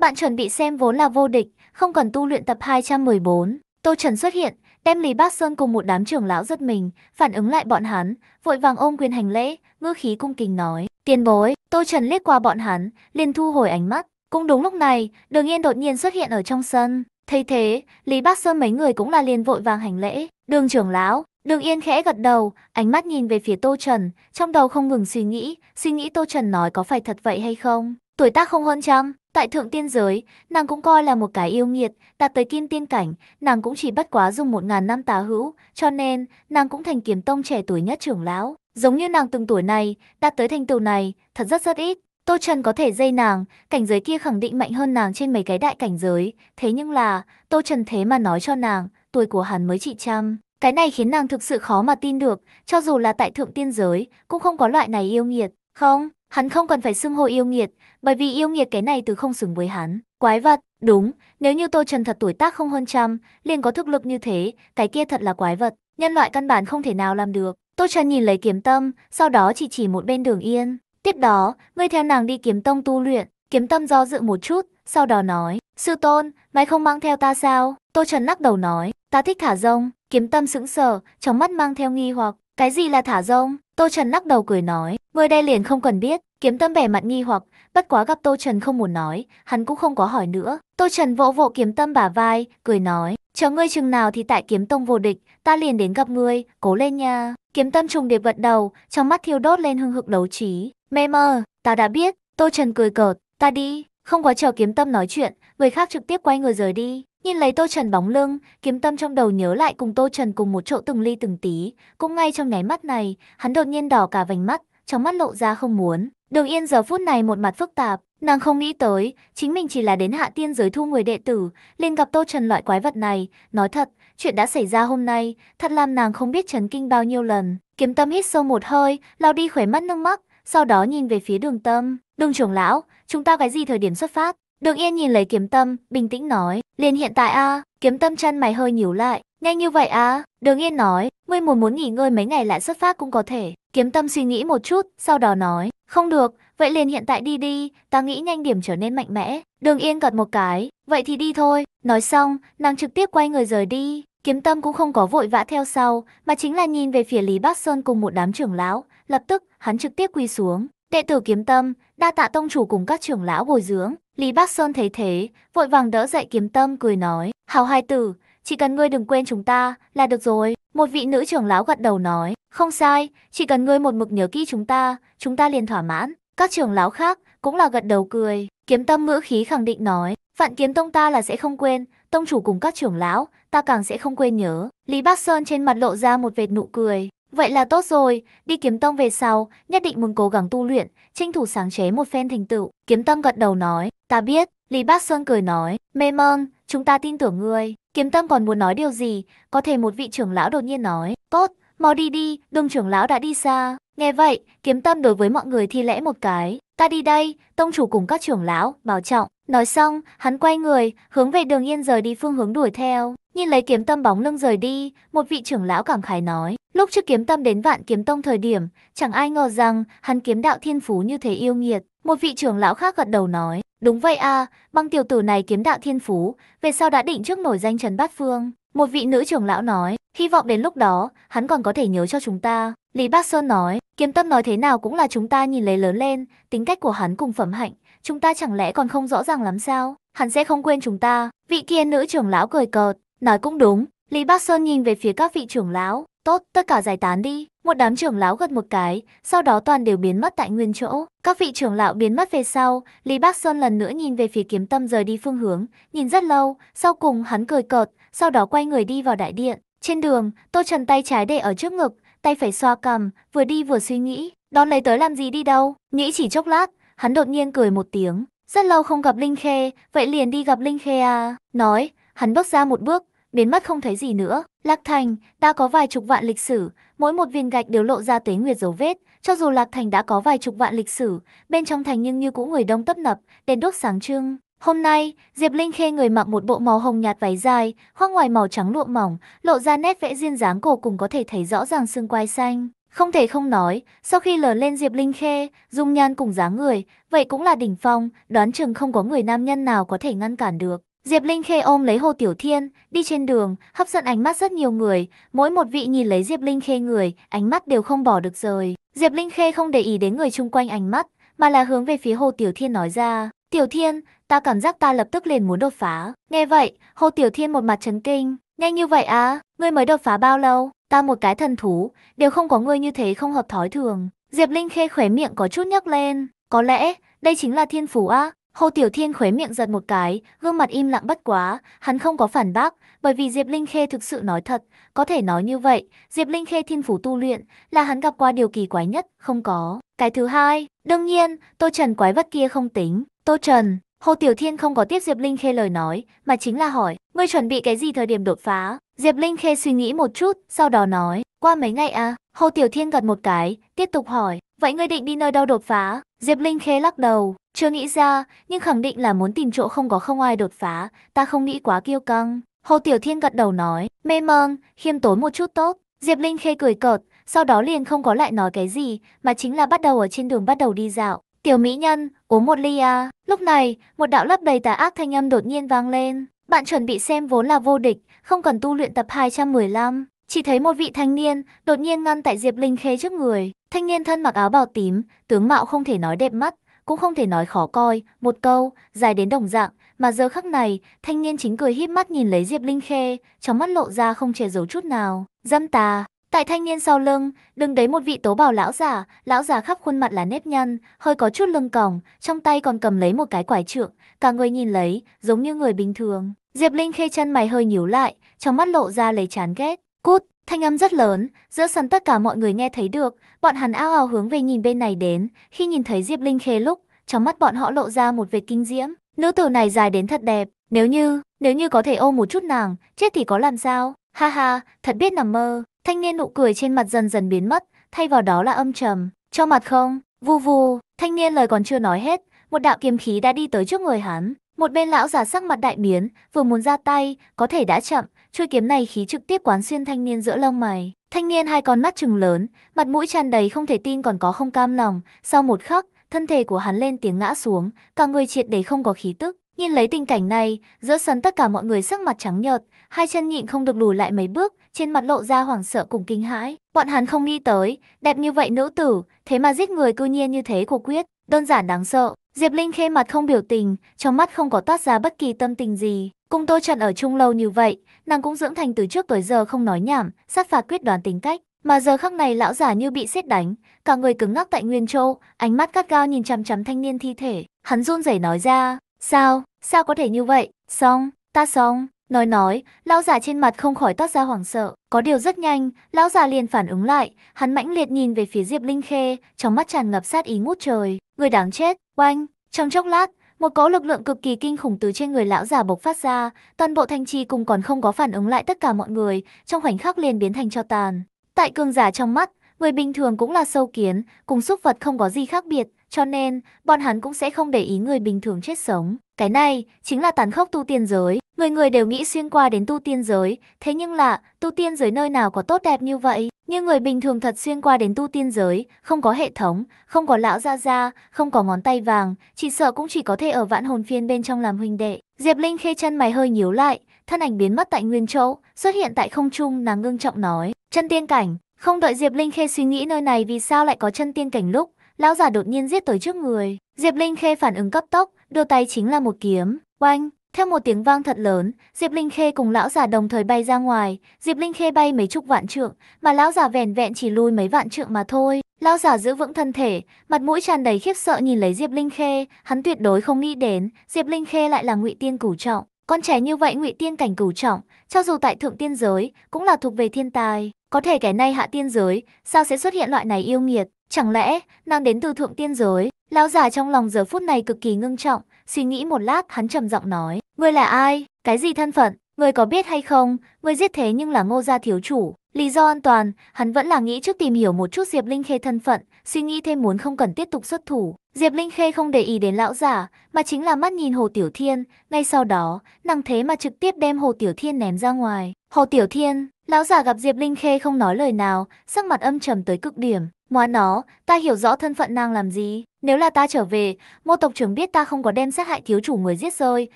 Bạn chuẩn bị xem vốn là vô địch, không cần tu luyện tập 214. Tô Trần xuất hiện, đem Lý Bác Sơn cùng một đám trưởng lão giật mình, phản ứng lại bọn hắn, vội vàng ôm quyền hành lễ, ngư khí cung kính nói. Tiền bối, Tô Trần liếc qua bọn hắn, liền thu hồi ánh mắt. Cũng đúng lúc này, Đường Yên đột nhiên xuất hiện ở trong sân. Thấy thế, Lý Bác Sơn mấy người cũng là liền vội vàng hành lễ. Đường trưởng lão, Đường Yên khẽ gật đầu, ánh mắt nhìn về phía Tô Trần, trong đầu không ngừng suy nghĩ, suy nghĩ Tô Trần nói có phải thật vậy hay không. Tuổi tác không hơn trăm, Tại thượng tiên giới, nàng cũng coi là một cái yêu nghiệt, đạt tới kim tiên cảnh, nàng cũng chỉ bất quá dùng một ngàn năm tà hữu, cho nên nàng cũng thành kiếm tông trẻ tuổi nhất trưởng lão. Giống như nàng từng tuổi này, đạt tới thành tựu này, thật rất rất ít. Tô Trần có thể dây nàng, cảnh giới kia khẳng định mạnh hơn nàng trên mấy cái đại cảnh giới. Thế nhưng là, Tô Trần thế mà nói cho nàng, tuổi của hắn mới chỉ trăm. Cái này khiến nàng thực sự khó mà tin được, cho dù là tại thượng tiên giới, cũng không có loại này yêu nghiệt, không? Hắn không còn phải xưng hô yêu nghiệt, bởi vì yêu nghiệt cái này từ không xứng với hắn. Quái vật, đúng, nếu như Tô Trần thật tuổi tác không hơn trăm, liền có thực lực như thế, cái kia thật là quái vật, nhân loại căn bản không thể nào làm được. Tô Trần nhìn lấy kiếm tâm, sau đó chỉ chỉ một bên đường yên. Tiếp đó, ngươi theo nàng đi kiếm tông tu luyện, kiếm tâm do dự một chút, sau đó nói, sư tôn, mày không mang theo ta sao? Tô Trần lắc đầu nói, ta thích thả rông, kiếm tâm sững sờ, trong mắt mang theo nghi hoặc, cái gì là thả rông? Tô Trần lắc đầu cười nói, Người đây liền không cần biết, kiếm tâm vẻ mặt nghi hoặc, bất quá gặp Tô Trần không muốn nói, hắn cũng không có hỏi nữa. Tô Trần vỗ vỗ kiếm tâm bả vai, cười nói, chờ ngươi chừng nào thì tại kiếm tông vô địch, ta liền đến gặp ngươi, cố lên nha. Kiếm tâm trùng điệp gật đầu, trong mắt thiêu đốt lên hưng hực đấu trí. Mê mơ, ta đã biết, Tô Trần cười cợt, ta đi, không có chờ kiếm tâm nói chuyện, người khác trực tiếp quay người rời đi. Nhìn lấy Tô Trần bóng lưng, kiếm tâm trong đầu nhớ lại cùng Tô Trần cùng một chỗ từng ly từng tí. Cũng ngay trong nháy mắt này, hắn đột nhiên đỏ cả vành mắt, trong mắt lộ ra không muốn. Đường Yên giờ phút này một mặt phức tạp, nàng không nghĩ tới, chính mình chỉ là đến hạ tiên giới thu người đệ tử, liền gặp Tô Trần loại quái vật này, nói thật, chuyện đã xảy ra hôm nay, thật làm nàng không biết chấn kinh bao nhiêu lần. Kiếm Tâm hít sâu một hơi, lau đi khỏe mắt nước mắt, sau đó nhìn về phía Đường Tâm, "Đường trưởng lão, chúng ta cái gì thời điểm xuất phát?" Đường Yên nhìn lấy Kiếm Tâm, bình tĩnh nói, "Liền hiện tại a." kiếm Tâm chân mày hơi nhíu lại, "Nhanh như vậy a Đường Yên nói, "Ngươi muốn muốn nghỉ ngơi mấy ngày lại xuất phát cũng có thể." Kiếm tâm suy nghĩ một chút, sau đó nói, không được, vậy liền hiện tại đi đi, ta nghĩ nhanh điểm trở nên mạnh mẽ. Đường Yên gật một cái, vậy thì đi thôi. Nói xong, nàng trực tiếp quay người rời đi. Kiếm tâm cũng không có vội vã theo sau, mà chính là nhìn về phía Lý Bắc Sơn cùng một đám trưởng lão. Lập tức, hắn trực tiếp quy xuống. Đệ tử kiếm tâm, đa tạ tông chủ cùng các trưởng lão bồi dưỡng. Lý Bắc Sơn thấy thế, vội vàng đỡ dậy kiếm tâm cười nói, hào hai tử, chỉ cần ngươi đừng quên chúng ta là được rồi. Một vị nữ trưởng lão gật đầu nói, không sai, chỉ cần ngươi một mực nhớ kỹ chúng ta, chúng ta liền thỏa mãn. Các trưởng lão khác cũng là gật đầu cười, kiếm tâm ngữ khí khẳng định nói, vạn kiếm tông ta là sẽ không quên, tông chủ cùng các trưởng lão, ta càng sẽ không quên nhớ. Lý Bác Sơn trên mặt lộ ra một vệt nụ cười, Vậy là tốt rồi, đi kiếm tông về sau, nhất định muốn cố gắng tu luyện, tranh thủ sáng chế một phen thành tựu. Kiếm tâm gật đầu nói, ta biết, Lý Bác Sơn cười nói, mê mơn, chúng ta tin tưởng ngươi. Kiếm tâm còn muốn nói điều gì, có thể một vị trưởng lão đột nhiên nói, tốt, mau đi đi, đông trưởng lão đã đi xa. Nghe vậy, kiếm tâm đối với mọi người thi lễ một cái, ta đi đây, tông chủ cùng các trưởng lão, bảo trọng. Nói xong, hắn quay người, hướng về đường yên rời đi phương hướng đuổi theo. Nhìn lấy kiếm tâm bóng lưng rời đi, một vị trưởng lão cảm khái nói, lúc trước kiếm tâm đến vạn kiếm tông thời điểm, chẳng ai ngờ rằng hắn kiếm đạo thiên phú như thế yêu nghiệt, một vị trưởng lão khác gật đầu nói, đúng vậy a, à, băng tiểu tử này kiếm đạo thiên phú, về sau đã định trước nổi danh Trần Bát Phương. Một vị nữ trưởng lão nói, hy vọng đến lúc đó, hắn còn có thể nhớ cho chúng ta. Lý Bác Sơn nói, kiếm tâm nói thế nào cũng là chúng ta nhìn lấy lớn lên, tính cách của hắn cùng phẩm hạnh, chúng ta chẳng lẽ còn không rõ ràng lắm sao? Hắn sẽ không quên chúng ta. Vị kia nữ trưởng lão cười cợt, nói cũng đúng. Lý Bác Sơn nhìn về phía các vị trưởng lão, Tốt, tất cả giải tán đi. Một đám trưởng lão gật một cái, sau đó toàn đều biến mất tại nguyên chỗ. Các vị trưởng lão biến mất về sau, Lý Bác Sơn lần nữa nhìn về phía kiếm tâm rời đi phương hướng, nhìn rất lâu, sau cùng hắn cười cợt, sau đó quay người đi vào đại điện. Trên đường, Tô Trần tay trái để ở trước ngực, tay phải xoa cầm, vừa đi vừa suy nghĩ, đón lấy tới làm gì đi đâu. Nghĩ chỉ chốc lát, hắn đột nhiên cười một tiếng, rất lâu không gặp Linh Khê, vậy liền đi gặp Linh Khê à. Nói, hắn bước ra một bước, biến mất không thấy gì nữa. Lạc Thành, ta có vài chục vạn lịch sử, mỗi một viên gạch đều lộ ra tế nguyệt dấu vết. Cho dù Lạc Thành đã có vài chục vạn lịch sử, bên trong thành nhưng như cũ người đông tấp nập, đèn đốt sáng trưng. Hôm nay, Diệp Linh Khê người mặc một bộ màu hồng nhạt váy dài, khoác ngoài màu trắng lụa mỏng, lộ ra nét vẽ duyên dáng cổ cùng có thể thấy rõ ràng xương quai xanh. Không thể không nói, sau khi lờ lên Diệp Linh Khê, dung nhan cùng dáng người, vậy cũng là đỉnh phong, đoán chừng không có người nam nhân nào có thể ngăn cản được. Diệp Linh Khê ôm lấy Hồ Tiểu Thiên, đi trên đường, hấp dẫn ánh mắt rất nhiều người, mỗi một vị nhìn lấy Diệp Linh Khê người, ánh mắt đều không bỏ được rời. Diệp Linh Khê không để ý đến người chung quanh ánh mắt, mà là hướng về phía Hồ Tiểu Thiên nói ra, Tiểu Thiên, ta cảm giác ta lập tức liền muốn đột phá. Nghe vậy, Hồ Tiểu Thiên một mặt chấn kinh, nhanh như vậy à, ngươi mới đột phá bao lâu, ta một cái thần thú, đều không có ngươi như thế không hợp thói thường. Diệp Linh Khê khóe miệng có chút nhấc lên, có lẽ, đây chính là thiên phú á, Hồ Tiểu Thiên khuấy miệng giật một cái, gương mặt im lặng bất quá, hắn không có phản bác, bởi vì Diệp Linh Khê thực sự nói thật, có thể nói như vậy, Diệp Linh Khê thiên phú tu luyện là hắn gặp qua điều kỳ quái nhất, không có. Cái thứ hai, đương nhiên, Tô Trần quái vật kia không tính, Tô Trần, Hồ Tiểu Thiên không có tiếp Diệp Linh Khê lời nói, mà chính là hỏi, ngươi chuẩn bị cái gì thời điểm đột phá? Diệp Linh Khê suy nghĩ một chút, sau đó nói, qua mấy ngày à? Hồ Tiểu Thiên gật một cái, tiếp tục hỏi, vậy ngươi định đi nơi đâu đột phá? Diệp Linh Khê lắc đầu, chưa nghĩ ra, nhưng khẳng định là muốn tìm chỗ không có không ai đột phá, ta không nghĩ quá kiêu căng. Hồ Tiểu Thiên gật đầu nói, mê mâng, khiêm tốn một chút tốt. Diệp Linh Khê cười cợt, sau đó liền không có lại nói cái gì, mà chính là bắt đầu ở trên đường bắt đầu đi dạo. Tiểu mỹ nhân, uống một ly à. Lúc này, một đạo lấp đầy tà ác thanh âm đột nhiên vang lên. Bạn chuẩn bị xem vốn là vô địch, không cần tu luyện tập 215. Chỉ thấy một vị thanh niên đột nhiên ngăn tại Diệp Linh Khê trước người. Thanh niên thân mặc áo bào tím, tướng mạo không thể nói đẹp mắt, cũng không thể nói khó coi, một câu, dài đến đồng dạng, mà giờ khắc này, thanh niên chính cười híp mắt nhìn lấy Diệp Linh Khê, trong mắt lộ ra không che giấu chút nào. Dâm tà, Tại thanh niên sau lưng, đứng đấy một vị tố bào lão già lão già khắp khuôn mặt là nếp nhăn, hơi có chút lưng còng, trong tay còn cầm lấy một cái quải trượng, cả người nhìn lấy, giống như người bình thường. Diệp Linh khê chân mày hơi nhíu lại, trong mắt lộ ra lấy chán ghét. Cút, thanh âm rất lớn, giữa sân tất cả mọi người nghe thấy được, bọn hắn ao ao hướng về nhìn bên này đến, khi nhìn thấy Diệp Linh khê lúc, trong mắt bọn họ lộ ra một vệt kinh diễm. Nữ tử này dài đến thật đẹp, nếu như, nếu như có thể ôm một chút nàng, chết thì có làm sao, ha ha, thật biết nằm mơ. Thanh niên nụ cười trên mặt dần dần biến mất, thay vào đó là âm trầm. Cho mặt không, vù vù. thanh niên lời còn chưa nói hết, một đạo kiếm khí đã đi tới trước người hắn. Một bên lão giả sắc mặt đại biến, vừa muốn ra tay, có thể đã chậm, chui kiếm này khí trực tiếp quán xuyên thanh niên giữa lông mày. Thanh niên hai con mắt trừng lớn, mặt mũi tràn đầy không thể tin còn có không cam lòng, sau một khắc, thân thể của hắn lên tiếng ngã xuống, cả người triệt để không có khí tức. Nhìn lấy tình cảnh này, giữa sân tất cả mọi người sắc mặt trắng nhợt, hai chân nhịn không được lùi lại mấy bước, trên mặt lộ ra hoảng sợ cùng kinh hãi. Bọn hắn không nghĩ tới, đẹp như vậy nữ tử, thế mà giết người cư nhiên như thế của quyết, đơn giản đáng sợ. Diệp Linh khê mặt không biểu tình, trong mắt không có toát ra bất kỳ tâm tình gì. Cùng Tô Trần ở chung lâu như vậy, nàng cũng dưỡng thành từ trước tới giờ không nói nhảm, sát phạt quyết đoán tính cách. Mà giờ khắc này lão giả như bị sét đánh, cả người cứng ngắc tại nguyên châu, ánh mắt cắt cao nhìn chằm chằm thanh niên thi thể. Hắn run rẩy nói ra, sao, sao có thể như vậy, xong, ta xong. Nói nói, lão giả trên mặt không khỏi toát ra hoảng sợ. Có điều rất nhanh, lão giả liền phản ứng lại, hắn mãnh liệt nhìn về phía Diệp Linh Khê, trong mắt tràn ngập sát ý ngút trời. Người đáng chết, oanh! Trong chốc lát, một cỗ lực lượng cực kỳ kinh khủng từ trên người lão giả bộc phát ra, toàn bộ thanh trì cùng còn không có phản ứng lại tất cả mọi người, trong khoảnh khắc liền biến thành cho tàn. Tại cường giả trong mắt, người bình thường cũng là sâu kiến, cùng xúc vật không có gì khác biệt, cho nên bọn hắn cũng sẽ không để ý người bình thường chết sống. Cái này chính là tàn khốc tu tiên giới, người người đều nghĩ xuyên qua đến tu tiên giới, thế nhưng là tu tiên giới nơi nào có tốt đẹp như vậy, như người bình thường thật xuyên qua đến tu tiên giới, không có hệ thống, không có lão gia gia, không có ngón tay vàng, chỉ sợ cũng chỉ có thể ở vạn hồn phiên bên trong làm huynh đệ. Diệp Linh khê chân mày hơi nhíu lại, thân ảnh biến mất tại nguyên chỗ, xuất hiện tại không trung nàng ngưng trọng nói, chân tiên cảnh, không đợi Diệp Linh khê suy nghĩ nơi này vì sao lại có chân tiên cảnh lúc, lão giả đột nhiên giết tới trước người. Diệp Linh Khê phản ứng cấp tốc, đưa tay chính là một kiếm, oanh, theo một tiếng vang thật lớn, Diệp Linh Khê cùng lão giả đồng thời bay ra ngoài, Diệp Linh Khê bay mấy chục vạn trượng, mà lão giả vẻn vẹn chỉ lui mấy vạn trượng mà thôi. Lão giả giữ vững thân thể, mặt mũi tràn đầy khiếp sợ nhìn lấy Diệp Linh Khê, hắn tuyệt đối không nghĩ đến, Diệp Linh Khê lại là ngụy tiên cửu trọng, con trẻ như vậy ngụy tiên cảnh cửu trọng, cho dù tại thượng tiên giới, cũng là thuộc về thiên tài, có thể kẻ này hạ tiên giới, sao sẽ xuất hiện loại này yêu nghiệt, chẳng lẽ nàng đến từ thượng tiên giới? Lão giả trong lòng giờ phút này cực kỳ ngưng trọng, suy nghĩ một lát hắn trầm giọng nói, ngươi là ai, cái gì thân phận, ngươi có biết hay không, ngươi giết thế nhưng là ngô gia thiếu chủ. Lý do an toàn, hắn vẫn là nghĩ trước tìm hiểu một chút Diệp Linh Khê thân phận, suy nghĩ thêm muốn không cần tiếp tục xuất thủ. Diệp Linh Khê không để ý đến lão giả, mà chính là mắt nhìn Hồ Tiểu Thiên, ngay sau đó, nàng thế mà trực tiếp đem Hồ Tiểu Thiên ném ra ngoài. Hồ Tiểu Thiên, lão giả gặp Diệp Linh Khê không nói lời nào, sắc mặt âm trầm tới cực điểm. Móa nó, ta hiểu rõ thân phận nàng làm gì, nếu là ta trở về, mô tộc trưởng biết ta không có đem sát hại thiếu chủ người giết rơi,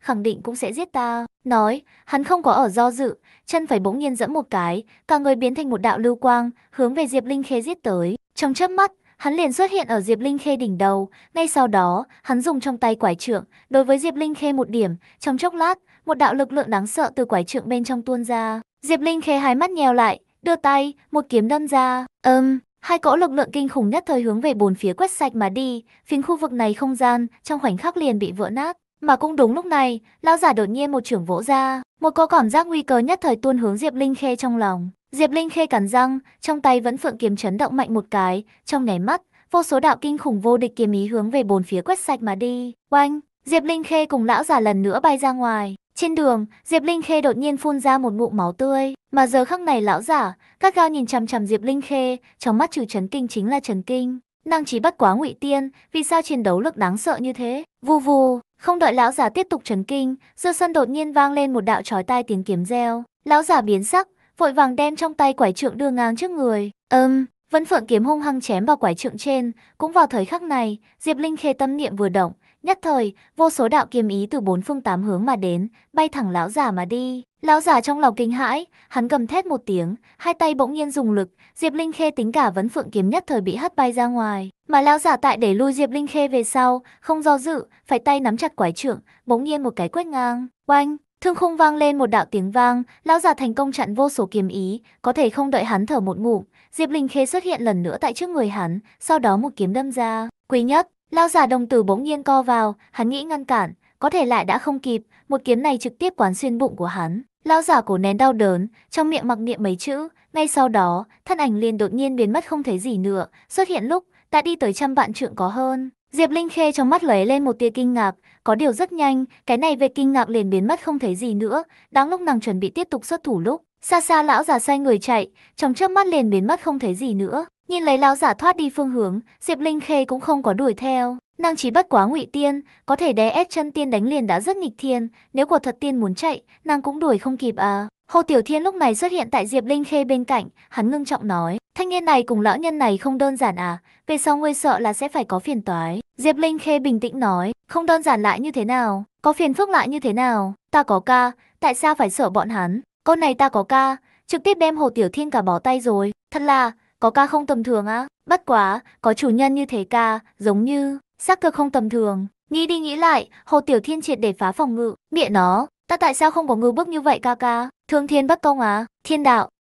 khẳng định cũng sẽ giết ta. Nói, hắn không có ở do dự, chân phải bỗng nhiên dẫm một cái, cả người biến thành một đạo lưu quang, hướng về Diệp Linh Khê giết tới. Trong chớp mắt, hắn liền xuất hiện ở Diệp Linh Khê đỉnh đầu, ngay sau đó, hắn dùng trong tay quải trượng, đối với Diệp Linh Khê một điểm, trong chốc lát, một đạo lực lượng đáng sợ từ quải trượng bên trong tuôn ra. Diệp Linh Khê hai mắt nheo lại, đưa tay, một kiếm đâm ra, ầm, um, Hai cỗ lực lượng kinh khủng nhất thời hướng về bốn phía quét sạch mà đi, phiến khu vực này không gian trong khoảnh khắc liền bị vỡ nát. Mà cũng đúng lúc này, lão giả đột nhiên một trưởng vỗ ra, một cỗ cảm giác nguy cơ nhất thời tuôn hướng Diệp Linh Khê trong lòng. Diệp Linh Khê cắn răng, trong tay vẫn phượng kiếm chấn động mạnh một cái, trong nháy mắt, vô số đạo kinh khủng vô địch kiếm ý hướng về bốn phía quét sạch mà đi. Oanh, Diệp Linh Khê cùng lão già lần nữa bay ra ngoài. Trên đường, Diệp Linh Khê đột nhiên phun ra một ngụm máu tươi, mà giờ khắc này lão giả, các gao nhìn chằm chằm Diệp Linh Khê, trong mắt trừ chấn kinh chính là chấn kinh. năng trí bắt quá ngụy tiên, vì sao chiến đấu lực đáng sợ như thế? Vù vù, không đợi lão giả tiếp tục chấn kinh, giữa sân đột nhiên vang lên một đạo chói tai tiếng kiếm reo. Lão giả biến sắc, vội vàng đem trong tay quải trượng đưa ngang trước người. ầm, um, vẫn phượng kiếm hung hăng chém vào quải trượng trên, cũng vào thời khắc này, Diệp Linh Khê tâm niệm vừa động, Nhất thời, vô số đạo kiếm ý từ bốn phương tám hướng mà đến, bay thẳng lão giả mà đi. Lão giả trong lòng kinh hãi, hắn gầm thét một tiếng, hai tay bỗng nhiên dùng lực, Diệp Linh Khê tính cả vấn phượng kiếm nhất thời bị hất bay ra ngoài. Mà lão giả tại để lui Diệp Linh Khê về sau, không do dự, phải tay nắm chặt quái trượng, bỗng nhiên một cái quét ngang, oanh. Thương khung vang lên một đạo tiếng vang, lão giả thành công chặn vô số kiếm ý, có thể không đợi hắn thở một ngụm, Diệp Linh Khê xuất hiện lần nữa tại trước người hắn, sau đó một kiếm đâm ra. Quý nhất, Lao giả đồng tử bỗng nhiên co vào, hắn nghĩ ngăn cản, có thể lại đã không kịp, một kiếm này trực tiếp quán xuyên bụng của hắn. Lao giả cổ nén đau đớn, trong miệng mặc niệm mấy chữ, ngay sau đó, thân ảnh liền đột nhiên biến mất không thấy gì nữa, xuất hiện lúc, đã đi tới trăm vạn trượng có hơn. Diệp Linh Khê trong mắt lấy lên một tia kinh ngạc, có điều rất nhanh, cái này về kinh ngạc liền biến mất không thấy gì nữa, đáng lúc nàng chuẩn bị tiếp tục xuất thủ lúc, xa xa lão già xoay người chạy, trong chớp mắt liền biến mất không thấy gì nữa. Nhìn lấy lão giả thoát đi phương hướng, Diệp Linh Khê cũng không có đuổi theo. Nàng chỉ bất quá ngụy tiên, có thể đè ép chân tiên đánh liền đã rất nghịch thiên, nếu của thật tiên muốn chạy, nàng cũng đuổi không kịp à. Hồ Tiểu Thiên lúc này xuất hiện tại Diệp Linh Khê bên cạnh, hắn ngưng trọng nói, thanh niên này cùng lão nhân này không đơn giản à, về sau ngươi sợ là sẽ phải có phiền toái. Diệp Linh Khê bình tĩnh nói, không đơn giản lại như thế nào, có phiền phức lại như thế nào, ta có ca, tại sao phải sợ bọn hắn, con này ta có ca, trực tiếp đem Hồ Tiểu Thiên cả bỏ tay rồi, thật là, có ca không tầm thường á, bất quá, có chủ nhân như thế ca, giống như, xác thực không tầm thường. Nghĩ đi nghĩ lại, Hồ Tiểu Thiên triệt để phá phòng ngự, miệng nó, ta tại sao không có ngư bước như vậy ca ca, thương thiên bất công á, thiên đạo,